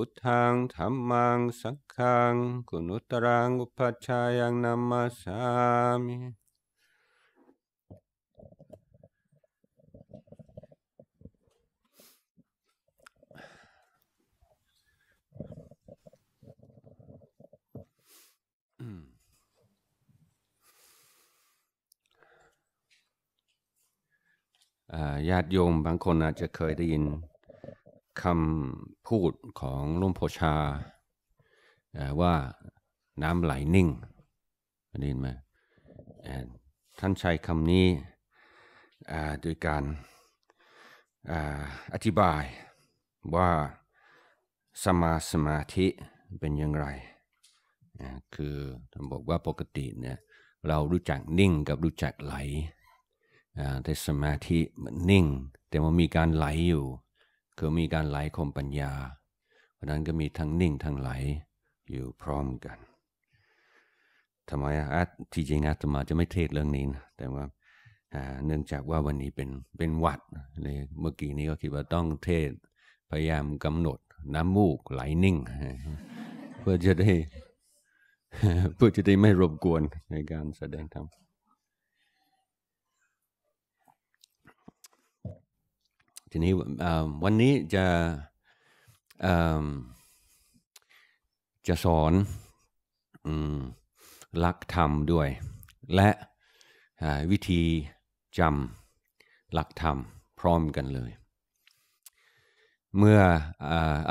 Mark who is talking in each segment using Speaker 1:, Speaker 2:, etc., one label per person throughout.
Speaker 1: พุทธังธรรมังสังฆังกุณุตรังอุปัชฌายังนามาสามิญาติโยมบางคนอาจจะเคยได้ยินคำพูดของลุงโพชาว่าน้ำไหลนิ่งได้ยินไหมท่านใช้คำนี้โดยการอธิบายว่าสมาสมาธิเป็นอย่างไรคือท่านบอกว่าปกติเนี่ยเรารู้จักนิ่งกับรู้จักไหลแต่สมาธิมันนิ่ง แต่มันมีการไหลอยู่คือมีการไหลคมปัญญา เพราะนั้นก็มีทั้งนิ่งทั้งไหลอยู่พร้อมกันทำไมอาที่จริงอาตมาจะไม่เทศเรื่องนี้นะแต่ว่าเนื่องจากว่าวันนี้เป็นเป็นวัดเลยเมื่อกี้นี้ก็คิดว่าต้องเทศ พยายามกำหนดน้ำมูกไหลนิ่ง เพื่อจะได้เพื่อจะได้ไม่รบกวนในการแสดงธรรมทีนี้วันนี้จะจะสอนหลักธรรมด้วย และวิธีจำหลักธรรมพร้อมกันเลย เมื่อ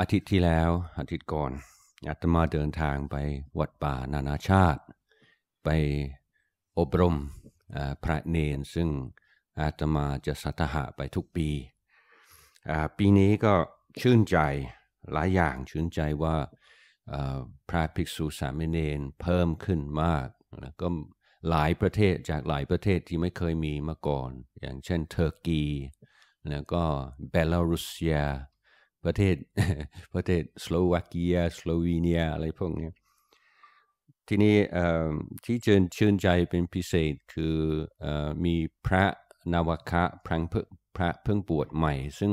Speaker 1: อาทิตย์ที่แล้ว อาทิตย์ก่อนอาตมาเดินทางไปวัดป่านานาชาติ ไปอบรมพระเนน ซึ่งอาตมาจะสัตหะไปทุกปีปีนี้ก็ชื่นใจหลายอย่างชื่นใจว่าพระภิกษุสามเณรเพิ่มขึ้นมากนะก็หลายประเทศจากหลายประเทศที่ไม่เคยมีมาก่อน อย่างเช่นเทอร์กีแล้วก็เบลารุสเซียประเทศประเทศสโลวาเกีย สโลวีเนียอะไรพวกนี้ทีนี้ที่เชิญชื่นใจเป็นพิเศษคืออมีพระนวคะพรังพระเพิ่งบวชใหม่ ซึ่ง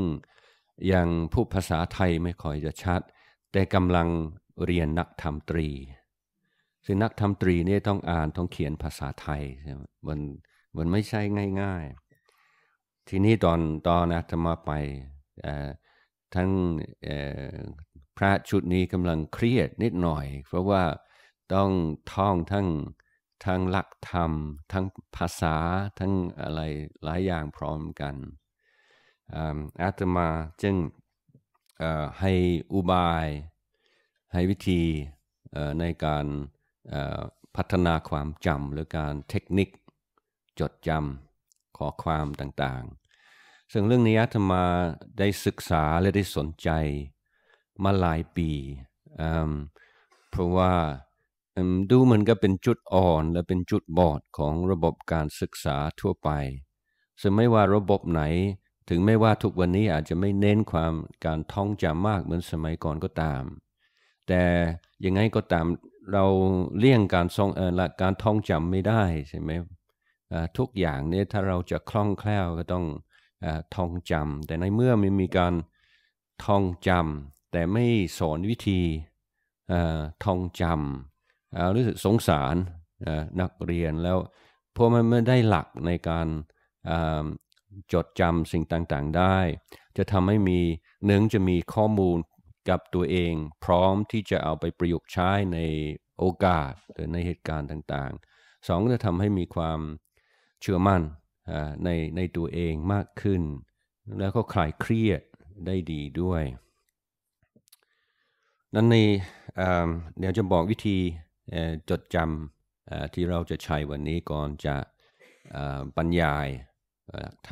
Speaker 1: ยังพูดภาษาไทยไม่ค่อยจะชัด แต่กำลังเรียนนักธรรมตรี ซึ่งนักธรรมตรีนี่ต้องอ่านต้องเขียนภาษาไทยใช่มันมันไม่ใช่ง่าย ๆ ทีนี้ตอนตอนอาตมาไปทั้งพระชุดนี้กำลังเครียดนิดหน่อย เพราะว่าต้องท่องทั้งทั้งหลักธรรม ทั้งภาษา ทั้งอะไรหลายอย่างพร้อมกันอาตมาจึงให้อุบาย ให้วิธีในการพัฒนาความจำหรือการเทคนิค จดจำขอความต่าง ๆ ซึ่งเรื่องนี้อาตมาได้ศึกษาและได้สนใจมาหลายปี เพราะว่าดูเหมือนก็เป็นจุดอ่อนและเป็นจุดบอดของระบบการศึกษาทั่วไป ซึ่งไม่ว่าระบบไหนถึงแม้ว่าทุกวันนี้อาจจะไม่เน้นความการท่องจำมากเหมือนสมัยก่อนก็ตาม แต่ยังไงก็ตามเราเลี่ยงการท่องการท่องจำไม่ได้ใช่ไหมทุกอย่างเนี่ยถ้าเราจะคล่องแคล่วก็ต้องอท่องจำแต่ในเมื่อไม่มีการท่องจำแต่ไม่สอนวิธีท่องจำรู้สึกสงสารนักเรียนแล้วเพราะมันไม่ได้หลักในการจดจำสิ่งต่างๆ ได้ จะทำให้มีหนึ่งจะมีข้อมูลกับตัวเองพร้อมที่จะเอาไปประยุกต์ใช้ในโอกาส หรือในเหตุการณ์ต่างๆสองจะทำให้มีความเชื่อมั่นในในตัวเองมากขึ้น แล้วก็คลายเครียดได้ดีด้วย นั้นในเดี๋ยวจะบอกวิธีจดจำที่เราจะใช้วันนี้ก่อนจะบรรยายท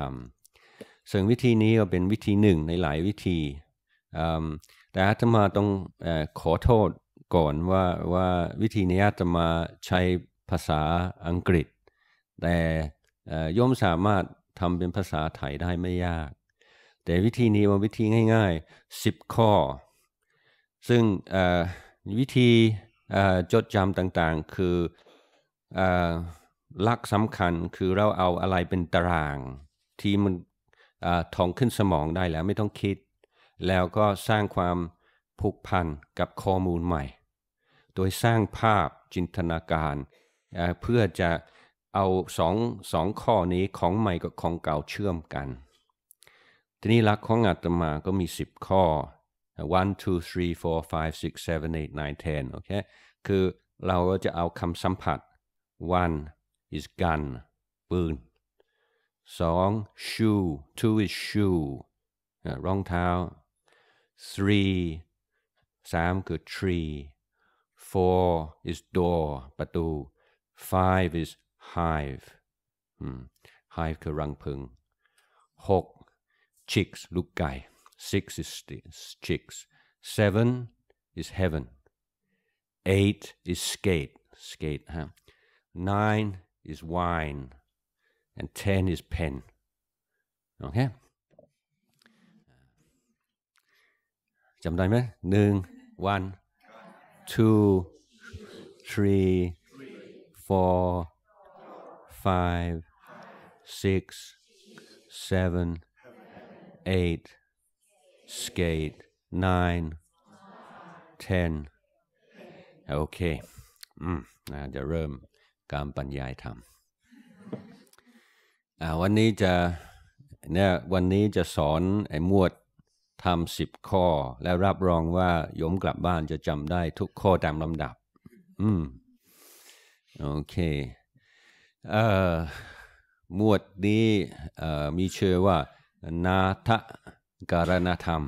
Speaker 1: ำซึ่งวิธีนี้ก็เป็นวิธีหนึ่ง ในหลายวิธี แต่อาตมาต้องขอโทษก่อนว่าว่าวิธีนี้อาตมาใช้ภาษาอังกฤษ แต่ย่อมสามารถทำเป็นภาษาไทยได้ไม่ยาก แต่วิธีนี้ว่าวิธีง่ายๆ 10 ข้อ ซึ่งวิธีจดจำต่างๆ คือลักสำคัญคือเราเอาอะไรเป็นตาราง ที่มันอท่องขึ้นสมองได้แล้วไม่ต้องคิด แล้วก็สร้างความผูกพันกับข้อมูลใหม่ โดยสร้างภาพจินตนาการเพื่อจะเอาสองสองข้อนี้ของใหม่กับของเก่าเชื่อมกัน ทีนี้ลักของอาตมาก็มี 10 ข้อ one two three four five six seven eight nine ten โอเคคือเราก็จะเอาคำสัมผัส one is gun, boon. Song, shoe. Two is shoe, wrong tau. Three, sam ku tree. Four is door, batu. Five is hive, hmm. hive ku rang peng. Hok, chicks, look guy. Six is chicks. Seven is heaven. Eight is skate, skate, Nine is wine, and 10 is pen. Okay? จำได้ไหมหนึ่ง one two three four five six seven eight skate nine ten Okay. โอเค room. Hmm, การปัญญายธรรมวันนี้จะเนี่ยวันนี้จะสอนไอ้มวดทำสิบข้อ แล้วรับรองว่าโยมกลับบ้านจะจำได้ทุกข้อตามลำดับ อืมโอเคเอ่อมวดนี้มีเชื่อว่า นาทะการณธรรม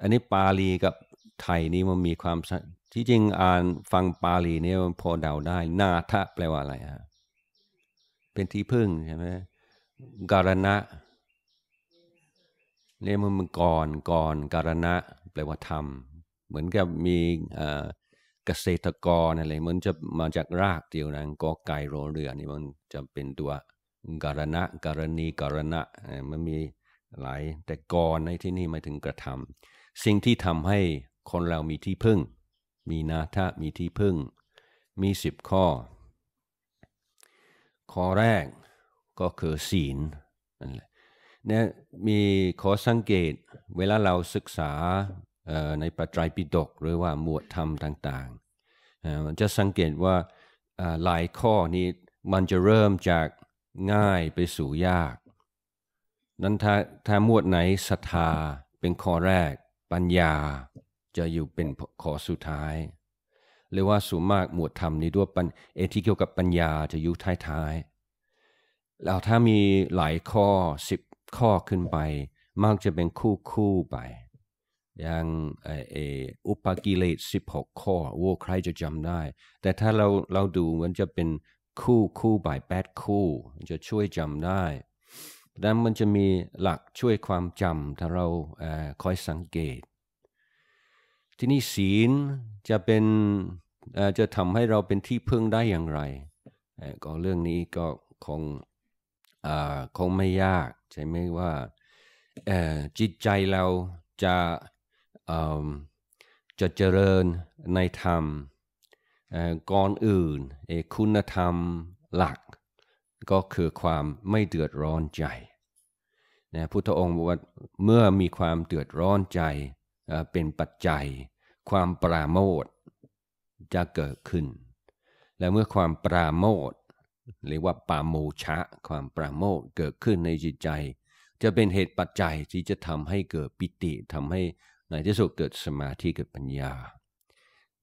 Speaker 1: อันนี้ปาลีกับไทยนี่มันมีความที่จริงอ่านฟังปาลีเนี่ยพอเดาได้ นาทะแปลว่าอะไรฮะเป็นที่พึ่งใช่ไหม การณะเนี่ยมันก่อนก่อนการณะแปลว่าธรรม เหมือนกับมีเกษตรกรอะไรเหมือนจะมาจากรากเดียวนั้นกอไก่โรเรือ นี่มันจะเป็นตัว การณะการณีการณะมันมีหลายแต่ก่อนในที่นี่หมายถึงกระทำสิ่งที่ทำให้คนเรามีที่พึ่งมีนาทะมีที่พึ่งมีสิบข้อ ข้อแรกก็คือศีลนั่นแหละเนี่ยมีขอสังเกตเวลาเราศึกษาในปัจจัยปิดก หรือว่าหมวดธรรมต่างๆ จะสังเกตว่าหลายข้อนี้ มันจะเริ่มจากง่ายไปสู่ยาก นั้นถ้าถ้าหมวดไหนศรัทธาเป็นข้อแรกปัญญาจะอยู่เป็นขอสุดท้ายเรียกว่าสูงมากหมวดธรรมนี้ด้วยปัญเอที่เกี่ยวกับปัญญาจะอยู่ท้ายๆ แล้วถ้ามีหลายข้อสิบข้อขึ้นไปมากจะเป็นคู่คู่ไปอย่างอุปกิเลสสิบหกข้อว่าใครจะจำได้ แต่ถ้าเราเราดูมันจะเป็นคู่คู่บ่ายแปดคู่ จะช่วยจำได้ดังนั้นมันจะมีหลักช่วยความจำถ้าเราคอยสังเกตที่นี่ศีลจะเป็นจะทำให้เราเป็นที่พึ่งได้อย่างไรก็เรื่องนี้ก็คงคงไม่ยากใช่ไหมว่าจิตใจเราจะจะเจริญในธรรมก่อนอื่น คุณธรรมหลัก ก็คือความไม่เดือดร้อนใจนะพุทธองค์บอกว่าเมื่อมีความเดือดร้อนใจเป็นปัจจัย ความปราโมทจะเกิดขึ้น และเมื่อความปราโมทหรือว่าปาโมชะ ความปราโมทเกิดขึ้นในจิตใจ จะเป็นเหตุปัจจัยที่จะทำให้เกิดปิติทำให้ในที่สุดเกิดสมาธิเกิดปัญญา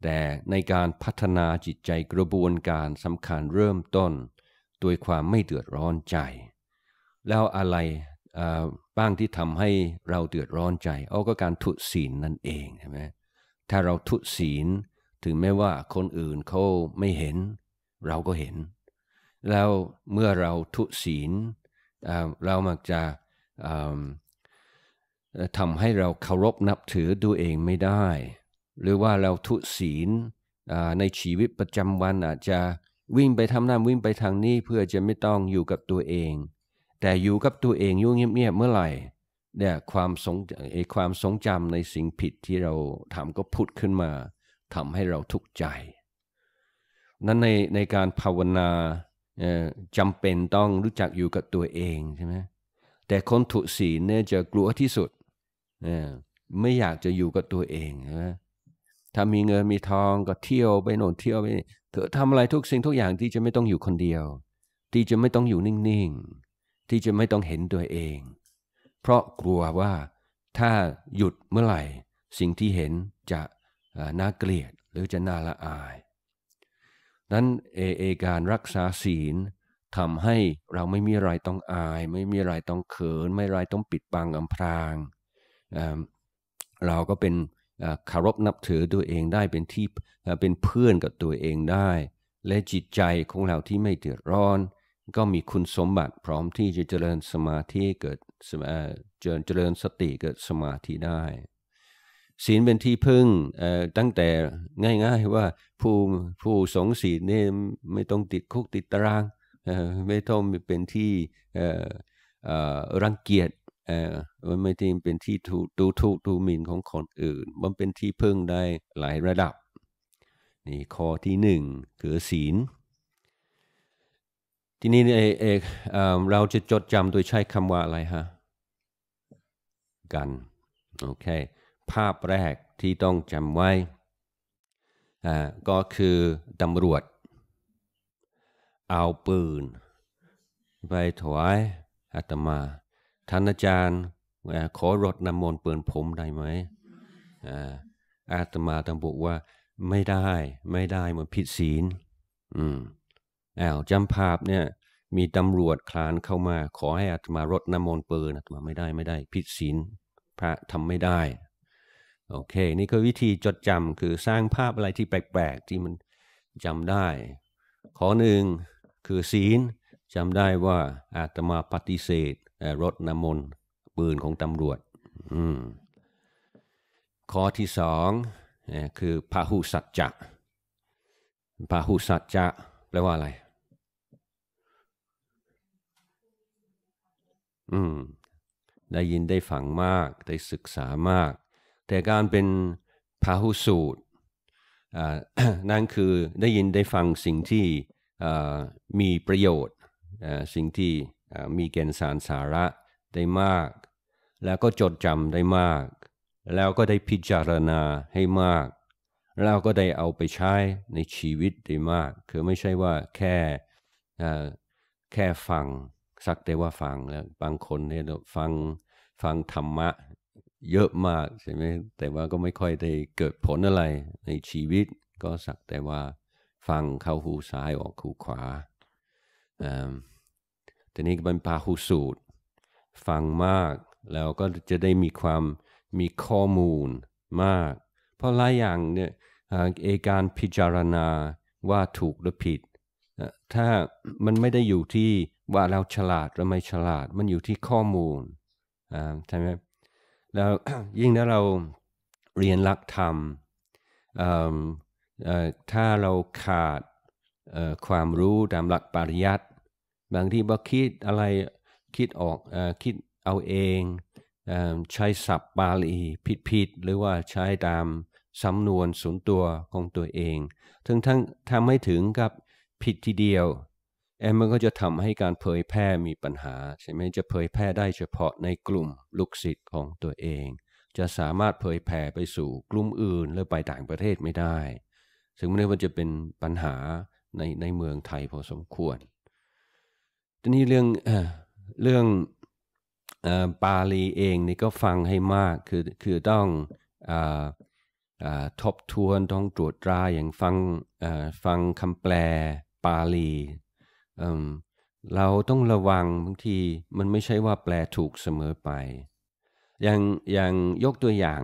Speaker 1: แต่ในการพัฒนาจิตใจกระบวนการสำคัญเริ่มต้นโดยความไม่เดือดร้อนใจ แล้วอะไรบ้างที่ทำให้เราเดือดร้อนใจ เอาก็การทุศีลนั่นเองใช่ไหมถ้าเราทุศีลถึงแม้ว่าคนอื่นเขาไม่เห็น เราก็เห็น แล้วเมื่อเราทุศีลเรามักจะทำให้เราเคารพนับถือตัวเองไม่ได้ หรือว่าเราทุศีลในชีวิตประจำวันอาจจะวิ่งไปทำนั่นวิ่งไปทางนี้เพื่อจะไม่ต้องอยู่กับตัวเองแต่อยู่กับตัวเองอยู่เงียบๆเมื่อไหร่เนี่ยความสงไอความทรงจำในสิ่งผิดที่เราทำก็พุดขึ้นมาทำให้เราทุกข์ใจนั้นในในการภาวนาจำเป็นต้องรู้จักอยู่กับตัวเองใช่ไหมแต่คนถุศีเนี่ยจะกลัวที่สุดไม่อยากจะอยู่กับตัวเองใช่ไหมถ้ามีเงินมีทองก็เที่ยวไปโน่นเที่ยวไปเธอทำอะไรทุกสิ่งทุกอย่างที่จะไม่ต้องอยู่คนเดียว ที่จะไม่ต้องอยู่นิ่งๆที่จะไม่ต้องเห็นตัวเอง เพราะกลัวว่าถ้าหยุดเมื่อไหร่สิ่งที่เห็นจะน่าเกลียดหรือจะน่าละอายนั้นเอเอการรักษาศีลทำให้เราไม่มีอะไรต้องอาย ไม่มีอะไรต้องเขิน ไม่มีไรต้องปิดบังอำพราง เราก็เป็นคารพนับถือตัวเองได้เป็นที่เป็นเพื่อนกับตัวเองได้ และจิตใจของเราที่ไม่เดือดร้อนก็มีคุณสมบัติพร้อมที่จะเจริญสมาธิเกิดเจริญเจริญสติเกิดสมาธิได้ ศีลเป็นที่พึ่งตั้งแต่ง่ายๆ ว่าผู้ผู้สงศีลนี่ไม่ต้องติดคุกติดตารางไม่ต้องเป็นที่รังเกียจมันไม่ได้เป็นที่ดูถูกดูหมิ่นของคนอื่น มันเป็นที่พึ่งได้หลายระดับนี่ข้อที่หนึ่งคือศีลทีนี้เออเราจะจดจำโดยใช้คำว่าอะไรฮะ กันโอเคภาพแรกที่ต้องจำไว้ ก็คือตำรวจ เอาปืนไปถวายอาตมาท่านอาจารย์ขอรถนำมนต์ปืนผมได้ไหมอาตมาต้งบอกว่าไม่ได้ ไม่ได้มันผิดศีลอืมอ้าวจำภาพเนี่ยมีตำรวจคลานเข้ามา ขอให้อัตมารดน้ำมนต์ปืนอัตมาไม่ได้ไม่ได้ผิดศีลพระทำไม่ได้โอเค นี่ก็วิธีจดจำคือสร้างภาพอะไรที่แปลกๆ ที่มันจำได้ขอหนึ่งคือศีลจำได้ว่าอาตมาปฏิเสธรถน้ำมนต์ปืนของตำรวจ อืมข้อที่สองคือพาหุสัจจะพาหุสัจจะแปลว่าอะไรอืมได้ยินได้ฟังมาก ได้ศึกษามาก แต่การเป็นพาหุสูตรนั่นคือได้ยินได้ฟังสิ่งที่มีประโยชน์สิ่งที่มีแกนสารสาระได้มาก แล้วก็จดจำได้มาก แล้วก็ได้พิจารณาให้มากแล้วก็ได้เอาไปใช้ในชีวิตได้มาก คือไม่ใช่ว่าแค่แค่ฟังสักแต่ว่าฟังแล้ว บางคนเนี่ยฟังฟังธรรมะเยอะมากใช่ไหมแต่ว่าก็ไม่ค่อยได้เกิดผลอะไรในชีวิต ก็สักแต่ว่าฟังเข้าหูซ้ายออกหูขวาแต่นี้เป็นพาหูสูตร ฟังมากแล้วก็จะได้มีความมีข้อมูลมาก เพราะหลายอย่างเนี่ยเอการพิจารณาว่าถูกหรือผิด ถ้ามันไม่ได้อยู่ที่ว่าเราฉลาดหรือไม่ฉลาดมันอยู่ที่ข้อมูลใช่ไหมแล้วยิ่งถ้าเราเรียนหลักธรรมถ้าเราขาดความรู้ตามหลักปริยัติบางทีบอคิดอะไรคิดออกอคิดเอาเองอใช้ศัพท์บาลีผิดผิดหรือว่าใช้ตามสำนวนส่วนตัวของตัวเอง ทั้งทั้งทำให้ถึงกับผิดทีเดียวแอมมันก็จะทำให้การเผยแพร่มีปัญหา ใช่ไหมจะเผยแพร่ได้เฉพาะในกลุ่มลูกศิษย์ของตัวเอง จะสามารถเผยแพร่ไปสู่กลุ่มอื่นหรือไปต่างประเทศไม่ได้ถึงแม้ว่าจะเป็นปัญหา ในในเมืองไทยพอสมควรทีนี้เรื่องเรื่องปาลีเองนี่ก็ฟังให้มาก คือคือต้องออทบทวนต้องตรวจตราอย่างฟังฟังคำแปลปาลีเราต้องระวังบางทีมันไม่ใช่ว่าแปลถูกเสมอไปอย่างอย่างยกตัวอย่าง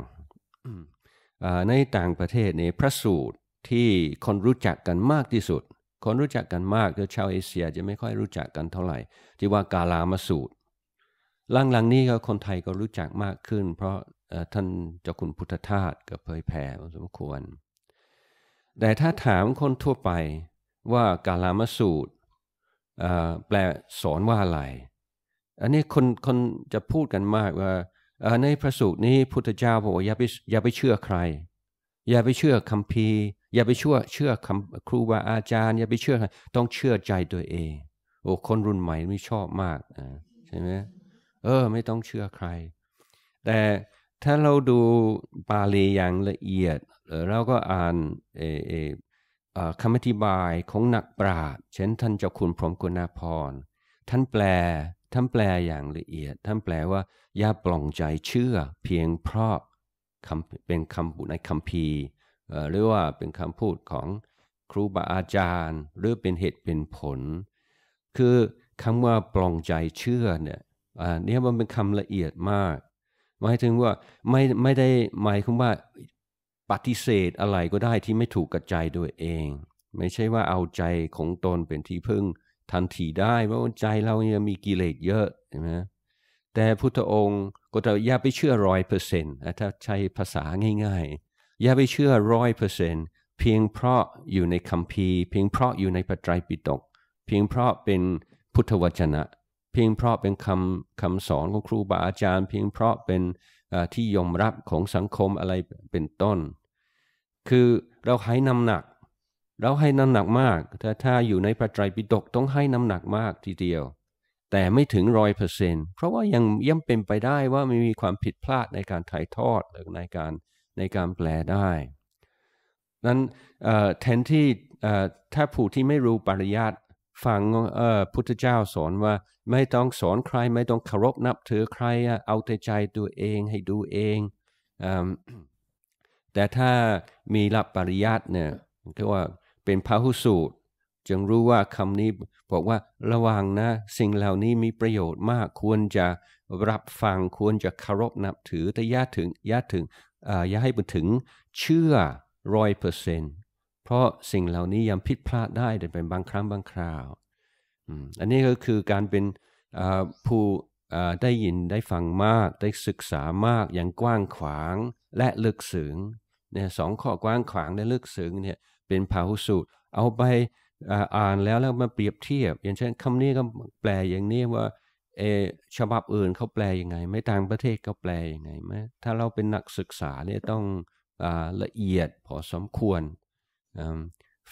Speaker 1: ในต่างประเทศเนี่ยพระสูตรที่คนรู้จักกันมากที่สุด คนรู้จักกันมากคือชาวเอเชียจะไม่ค่อยรู้จักกันเท่าไหร่ ที่ว่ากาลามาสูตรหลังๆนี้ก็คนไทยก็รู้จักมากขึ้น เพราะท่านเจ้าคุณพุทธทาสก็เผยแผ่พอสมควร แต่ถ้าถามคนทั่วไปว่ากาลามาสูตรแปลสอนว่าอะไร อันนี้คนคนจะพูดกันมากว่าในพระสูตรนี้พุทธเจ้าบอกอย่าไปอย่าไปเชื่อใคร อย่าไปเชื่อคำพีอย่าไปเชื่อเชื่อคำครูบาอาจารย์ อย่าไปเชื่อต้องเชื่อใจตัวเองโอ้คนรุ่นใหม่ไม่ชอบมากใช่ไหมเออไม่ต้องเชื่อใคร แต่ถ้าเราดูปาลีอย่างละเอียดเราก็อ่านเอเอคำอธิบายของหนักปราชญ์เช่นท่านเจ้าคุณพรหมกุณาพรท่านแปลท่านแปลอย่างละเอียด ท่านแปลว่าอย่าปล่องใจเชื่อ เพียงเพราะเป็นคำบุในคำพีหรือว่าเป็นคำพูดของครูบาอาจารย์ หรือเป็นเหตุเป็นผล คือคำว่าปล่องใจเชื่อเนี่ยเนีียมันเป็นคำละเอียดมาก หมายถึงว่าไม่ไม่ได้หมายคุณว่าปฏิเสธอะไรก็ได้ที่ไม่ถูกกระจายโดยเอง ไม่ใช่ว่าเอาใจของตนเป็นที่พึ่งทันทีได้เพราะใจเรายังมีกิเลสเยอะใช่ไหมแต่พุทธองค์ก็จะอย่าไปเชื่อร้อยเปอร์เซ็นต์ถ้าใช้ภาษาง่ายๆ อย่าไปเชื่อร้อยเปอร์เซ็นต์เพียงเพราะอยู่ในคัมภีร์เพียงเพราะอยู่ในปัจจัยปิฎกเพียงเพราะเป็นพุทธวจนะเพียงเพราะเป็นคำคำสอนของครูบาอาจารย์ เพียงเพราะเป็นที่ยอมรับของสังคมอะไรเป็นต้น คือเราให้น้ำหนัก เราให้น้ำหนักมาก ถ้าถ้าอยู่ในพระไตรปิฎกต้องให้น้ำหนักมากทีเดียว แต่ไม่ถึงร้อยเปอร์เซนเพราะว่ายังย่ำเป็นไปได้ว่าไม่มีความผิดพลาดในการถ่ายทอดหรือในการในการแปลได้ นั้นแทนที่ถ้าผู้ที่ไม่รู้ปริยัติฟังพุทธเจ้าสอนว่าไม่ต้องสอนใคร ไม่ต้องเคารพนับถือใครเอาแต่ใจตัวเองให้ดูเองอแต่ถ้ามีหลับปริยัติเนี่ยก็ว่าเป็นพหุสูตรจึงรู้ว่าคำนี้บอกว่าระวังนะ สิ่งเหล่านี้มีประโยชน์มากควรจะรับฟังควรจะเคารพนับถือ แต่ย่าถึงย่าถึงอย่าให้ไปถึงเชื่อร้อยเปอร์เซนต์เพราะสิ่งเหล่านี้ยังผิดพลาดได้แต่เป็นบางครั้งบางคราว อันนี้ก็คือการเป็นผู้ได้ยินได้ฟังมาก ได้ศึกษามาก อย่างกว้างขวางและลึกซึ้งเนี่ยสองข้อกว้างขวางและลึกซึ้งเนี่ยเป็นพาหุสูตรเอาไปอ่านแล้วแล้วมาเปรียบเทียบ อย่างเช่นคำนี้ก็แปลอย่างนี้ว่าเอฉบับอื่นเขาแปลยังไง ไม่ต่างประเทศก็แปลยังไงไหมถ้าเราเป็นนักศึกษาเนี่ยต้องอละเอียดพอสมควร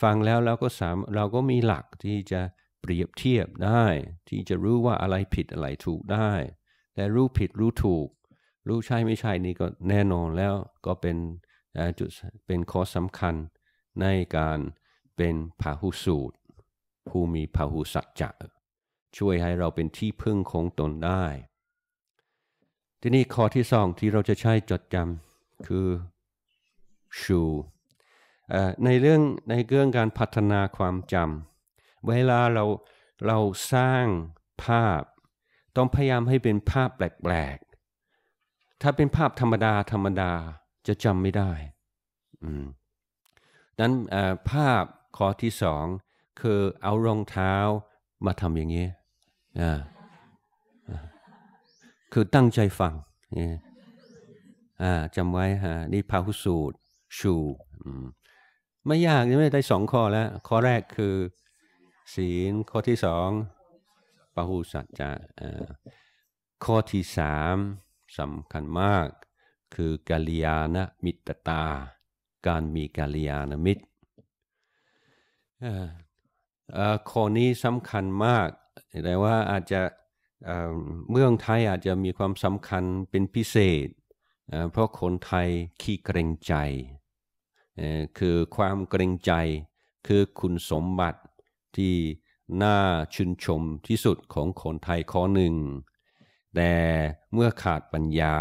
Speaker 1: ฟังแล้วเราก็สามเราก็มีหลักที่จะเปรียบเทียบได้ ที่จะรู้ว่าอะไรผิดอะไรถูกได้ แต่รู้ผิดรู้ถูก รู้ใช่ไม่ใช่นี่ก็แน่นอนแล้วก็เป็นจุดเป็นข้อสำคัญในการเป็นพาหุสูตรผู้มีพาหุสัจจะ ช่วยให้เราเป็นที่พึ่งของตนได้ ที่นี่ข้อที่สองที่เราจะใช้จดจำคือชูในเรื่องในเรื่องการพัฒนาความจำเวลาเราเราสร้างภาพต้องพยายามให้เป็นภาพแปลกๆ ถ้าเป็นภาพธรรมดา ธรรมดาจะจำไม่ได้นั้นภาพข้อที่สอง คือเอารองเท้ามาทำอย่างนี้คือตั้งใจฟังจำไว้ฮะนี่พาหุสูตร ชูไม่ยากใช่ไม่ได้สองข้อแล้วข้อแรกคือศีลข้อที่สองปหูสัจจะข้อที่สามสำคัญมากคือกาลยานะมิตรตา การมีกาลยานมิตรข้อนี้สำคัญมากแต่ว่าอาจจะเมืองไทยอาจจะมีความสำคัญเป็นพิเศษ เพราะคนไทยขี้เกรงใจคือความเกรงใจคือคุณสมบัติที่น่าชื่นชมที่สุดของคนไทยข้อหนึ่ง แต่เมื่อขาดปัญญา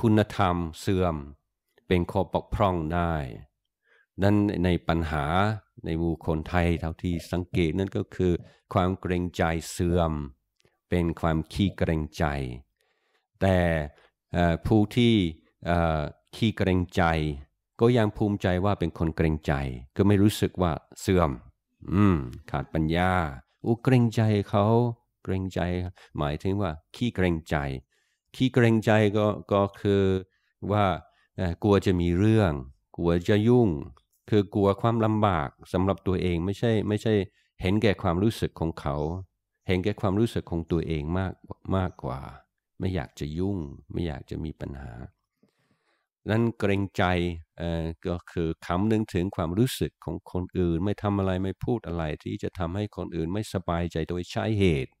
Speaker 1: คุณธรรมเสื่อม เป็นข้อปกพร่องได้ นั่นในปัญหาในหมู่คนไทยเท่าที่สังเกตนั่นก็คือ ความเกรงใจเสื่อม เป็นความขี้เกรงใจ แต่ผู้ที่ขี้เกรงใจก็ยังภูมิใจว่าเป็นคนเกรงใจ ก็ไม่รู้สึกว่าเสื่อม อืมขาดปัญญาอู้เกรงใจเขาเกรงใจ หมายถึงว่า ขี้เกรงใจ ขี้เกรงใจก็ก็คือว่ากลัวจะมีเรื่อง กลัวจะยุ่ง คือกลัวความลำบากสำหรับตัวเองไม่ใช่ ไม่ใช่ เห็นแก่ความรู้สึกของเขา เห็นแก่ความรู้สึกของตัวเองมากมากกว่า ไม่อยากจะยุ่งไม่อยากจะมีปัญหานั้นเกรงใจก็คือคำนึงถึงความรู้สึกของคนอื่น ไม่ทำอะไรไม่พูดอะไรที่จะทำให้คนอื่นไม่สบายใจโดยใช้เหตุ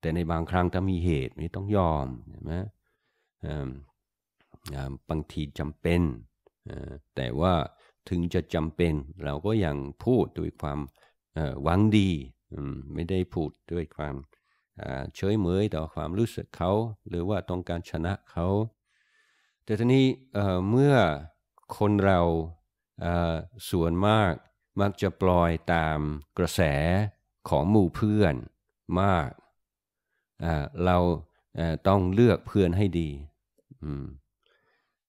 Speaker 1: แต่ในบางครั้งถ้ามีเหตุนี่ต้องยอมใช่ไหมบางทีจำเป็นแต่ว่าถึงจะจำเป็นเราก็ยังพูดด้วยความหวังดีไม่ได้พูดด้วยความเฉยเมยต่อความรู้สึกเขา หรือว่าต้องการชนะเขาแต่ทีนี้เมื่อคนเราส่วนมาก มักจะปล่อยตามกระแสของหมู่เพื่อนมาก เราต้องเลือกเพื่อนให้ดี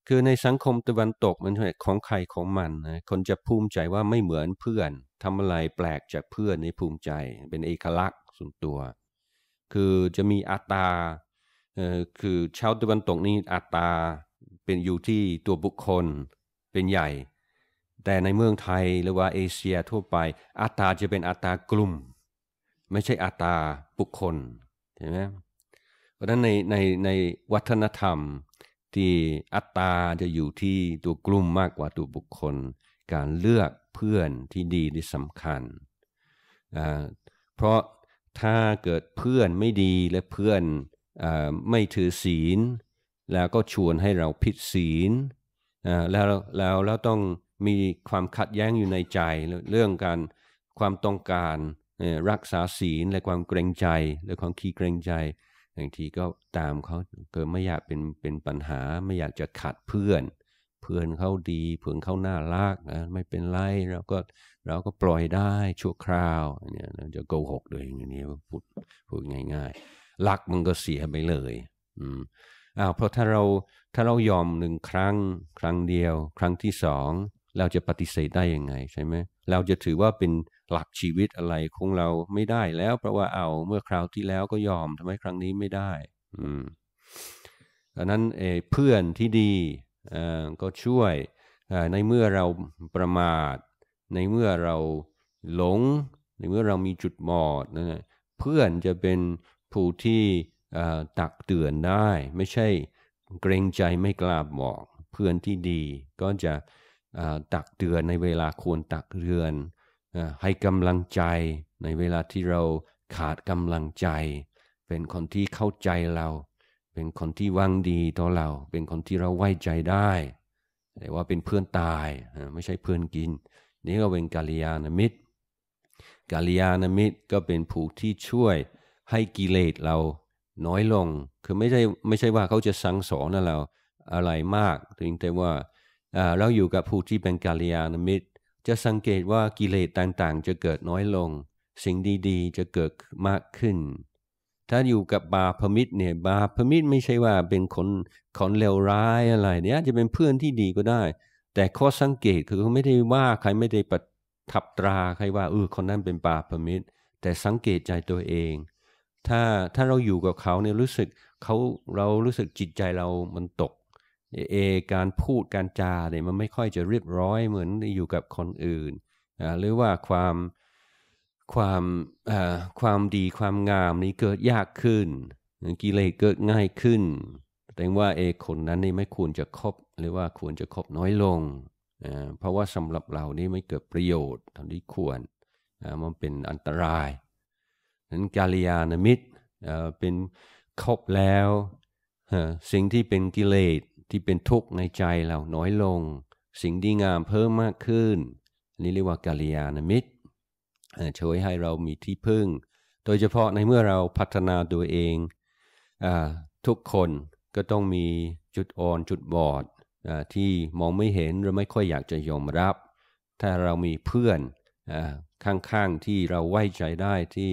Speaker 1: คือในสังคมตะวันตกมันของใครของมันคนจะภูมิใจว่าไม่เหมือนเพื่อนทำอะไรแปลกจากเพื่อนในภูมิใจ เป็นเอกลักษณ์ส่วนตัว คือจะมีอัตตาคือชาวตะวันตกนี่อัตตาเป็นอยู่ที่ตัวบุคคลเป็นใหญ่ แต่ในเมืองไทยหรือว่าเอเชียทั่วไป อัตราจะเป็นอัตรากลุ่ม ไม่ใช่อัตราบุคคลเห็นไหมเพราะฉะนั้นในในในวัฒนธรรมที่อัตราจะอยู่ที่ตัวกลุ่มมากกว่าตัวบุคคล การเลือกเพื่อนที่ดีที่สำคัญเพราะถ้าเกิดเพื่อนไม่ดีและเพื่อนอไม่ถือศีลแล้วก็ชวนให้เราผิดศีลแล้ว แล้ว แล้ว ต้องมีความขัดแย้งอยู่ในใจ เรื่องการความต้องการรักษาศีลและความเกรงใจและความขี้เกรงใจบางทีก็ตามเขาเกิดไม่อยากเป็นเป็นปัญหาไม่อยากจะขัดเพื่อน เพื่อนเขาดี เพื่อนเขาน่ารักนะไม่เป็นไรเราก็เราก็ปล่อยได้ชั่วคราวเนี่ยเราจะโกหกโดยอย่างนี้พูดพูดง่ายๆหลักมันก็เสียไปเลย อืมอ้าวเพราะถ้าเราถ้าเรายอมหนึ่งครั้งครั้งเดียว ครั้งที่สองเราจะปฏิเสธได้ยังไงใช่ไหมเราจะถือว่าเป็นหลักชีวิตอะไรของเราไม่ได้แล้ว เพราะว่าเอาเมื่อคราวที่แล้วก็ยอมทำไมครั้งนี้ไม่ได้อืมดังนั้นเอเพื่อนที่ดีอก็ช่วยในเมื่อเราประมาท ในเมื่อเราหลงในเมื่อเรามีจุดหมอดนะ เพื่อนจะเป็นผู้ที่ตักเตือนได้ ไม่ใช่เกรงใจไม่กล้าบอกเพื่อนที่ดี ก็จะตักเตือนในเวลาควรตักเตือนให้กำลังใจในเวลาที่เราขาดกำลังใจ เป็นคนที่เข้าใจเรา เป็นคนที่วังดีต่อเรา เป็นคนที่เราไว้ใจได้ แต่ว่าเป็นเพื่อนตาย ไม่ใช่เพื่อนกินนี่ก็เป็นกาลยาามิตรกาลยาามิตรก็เป็นผู้ที่ช่วยให้กิเลสเราน้อยลง คือไม่ใช่ไม่ใช่ว่าเขาจะสั่งสอนเราอะไรมากถึงแต่ว่าเราอยู่กับผู้ที่เป็นกาลยานมิตร จะสังเกตว่ากิเลสต่างๆจะเกิดน้อยลง สิ่งดีๆจะเกิดมากขึ้น ถ้าอยู่กับบาพมิตรเนี่ยบาพมิตรไม่ใช่ว่าเป็นคนคนเลวร้ายอะไรเนี่ยจะเป็นเพื่อนที่ดีก็ได้ แต่ข้อสังเกตคือเขาไม่ได้ว่าใครไม่ได้ประทับตราใครว่าเออคนนั้นเป็นบาพมิตรแต่สังเกตใจตัวเองถ้าถ้าเราอยู่กับเขาเนี่ยรู้สึกเขาเรารู้สึกจิตใจเรา มันตกเอ การพูดการจา เนี่ยมันไม่ค่อยจะเรียบร้อยเหมือนอยู่กับคนอื่นนะหรือว่าความความความดีความงามนี้เกิดยากขึ้นกิเลสเกิดง่ายขึ้นแสดงว่าเอคนนั้นนี่ไม่ควรจะคบ หรือว่าควรจะคบน้อยลง เพราะว่าสำหรับเรานี่ไม่เกิดประโยชน์ท่ที่ควรมันเป็นอันตรายนั้นกาลยานมิตรเป็นครบแล้วสิ่งที่เป็นกิเลสที่เป็นทุกข์ในใจเราน้อยลง สิ่งดีงามเพิ่มมากขึ้นนี่เรียกว่ากาลยานมิตรช่วยให้เรามีที่พึ่ง โดยเฉพาะในเมื่อเราพัฒนาตัวเองอทุกคนก็ต้องมีจุดอ่อนจุดบอดอที่มองไม่เห็นหรือไม่ค่อยอยากจะยอมรับถ้าเรามีเพื่อนข้างๆที่เราไว้ใจได้ที่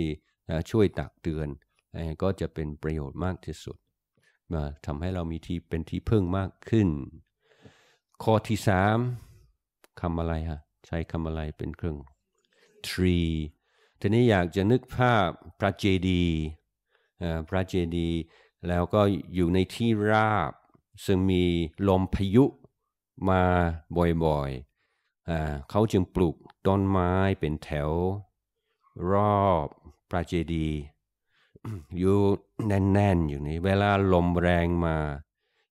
Speaker 1: นะช่วยตักเตือนก็จะเป็นประโยชน์มากที่สุดมาทำให้เรามีที่เป็นที่พึ่งมากขึ้นข้อที่สามคำอะไรฮะ ใช้คำอะไรเป็นเครื่อง tree ทีนี้อยากจะนึกภาพพระเจดีพระเจดี แล้วก็อยู่ในที่ราบ ซึ่งมีลมพายุมาบ่อยๆ เขาจึงปลูกต้นไม้เป็นแถวรอบพระเจดีย์อยู่แน่นๆอยู่นี่เวลาลมแรงมา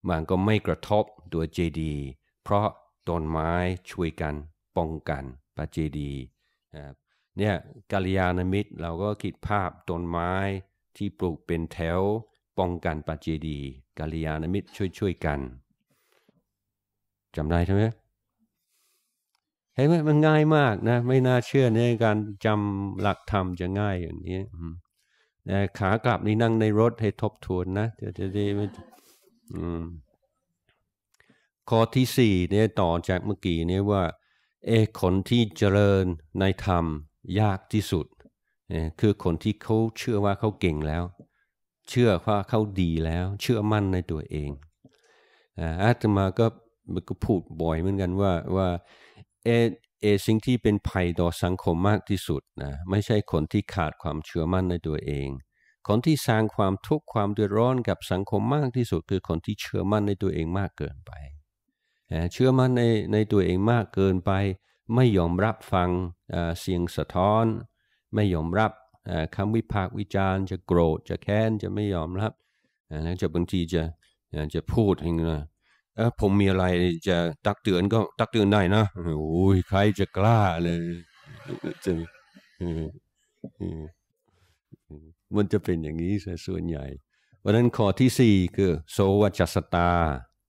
Speaker 1: มันก็ไม่กระทบตัวเจดีย์เพราะต้นไม้ช่วยกันป้องกันพระเจดีย์เนี่ยกาลยานมิตรเราก็คิดภาพต้นไม้ที่ปลูกเป็นแถวป้องกันปัจเจดีกาลยานมิตรช่วยๆกันจำได้ใช่ไหมเห็นไหมมันง่ายมากนะไม่น่าเชื่อในการจำหลักธรรมจะง่ายอย่างนี้ต่ขากลับนี่ นั่งในรถให้ทบทวนนะเดี๋ยวจะได้ไม่ข้อที่สี่เนี่ยต่อจากเมื่อกี้เนี่ยว่า เอคนที่เจริญในธรรมยากที่สุดคือคนที่เขาเชื่อว่าเขาเก่งแล้ว เชื่อว่าเขาดีแล้ว เชื่อมั่นในตัวเองอาตมาก็มันก็พูดบ่อยเหมือนกันว่าว่าเอเอสิ่งที่เป็นภัยต่อสังคมมากที่สุดนะ ไม่ใช่คนที่ขาดความเชื่อมั่นในตัวเอง คนที่สร้างความทุกข์ความเดือดร้อนกับสังคมมากที่สุด คือคนที่เชื่อมั่นในตัวเองมากเกินไป เชื่อมั่นในในตัวเองมากเกินไป ไม่ยอมรับฟังเสียงสะท้อน ไม่ยอมรับคำวิพากษ์วิจารณ์ จะโกรธ จะแค้น จะไม่ยอมรับจะบางทีจะจะพูดอย่างนะผมมีอะไรจะตักเตือนก็ตักเตือนได้นะ โอ้ย ใครจะกล้าเลยจะมันจะเป็นอย่างนี้ส่วนใหญ่ เพราะนั้นข้อที่สี่คือ โสวจสตา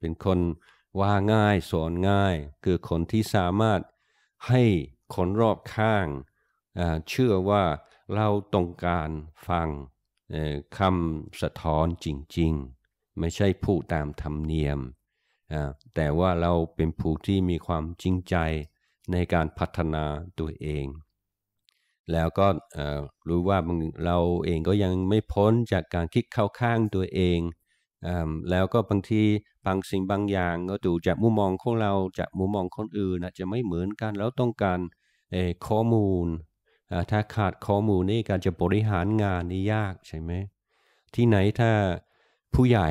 Speaker 1: เป็นคนว่าง่ายสอนง่าย คือคนที่สามารถให้คนรอบข้าง เชื่อว่าเราต้องการฟังคำสะท้อนจริง ๆ ไม่ใช่ผู้ตามธรรมเนียมแต่ว่าเราเป็นผู้ที่มีความจริงใจในการพัฒนาตัวเอง แล้วก็รู้ว่าเราเองก็ยังไม่พ้นจากการคิดเข้าข้างตัวเอง แล้วก็บางที บางสิ่งบางอย่างก็ดูจากมุมมองของเราจากมุมมองคนอื่นจะไม่เหมือนกัน แล้วต้องการข้อมูลถ้าขาดข้อมูลนี่การจะบริหารงานนี่ยากใช่ไหมที่ไหนถ้าผู้ใหญ่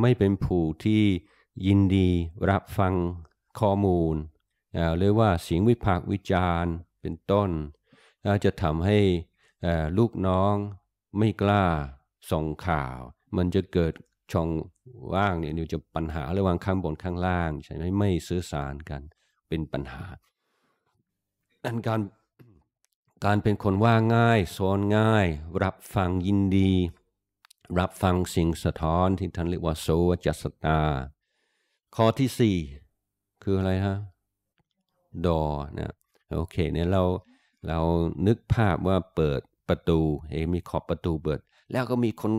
Speaker 1: ไม่เป็นผู้ที่ยินดีรับฟังข้อมูลหรือว่าเสียงวิพากษ์วิจารณ์เป็นต้น จะทำให้ลูกน้องไม่กล้าส่งข่าว มันจะเกิดช่องว่างเนี่ยวจะปัญหาระหว่างข้างบนข้างล่างใช่ไหมไม่สื่อสารกันเป็นปัญหาอันการ การเป็นคนว่าง่ายสอนง่าย รับฟังยินดี รับฟังสิ่งสะท้อนที่ท่านเรียกว่าโซวจัสตาข้อที่สี่คืออะไรฮะดอนะโอเค เนี่ยเราเรานึกภาพว่าเปิดประตู เองมีขอบประตูเปิด แล้วก็มีคน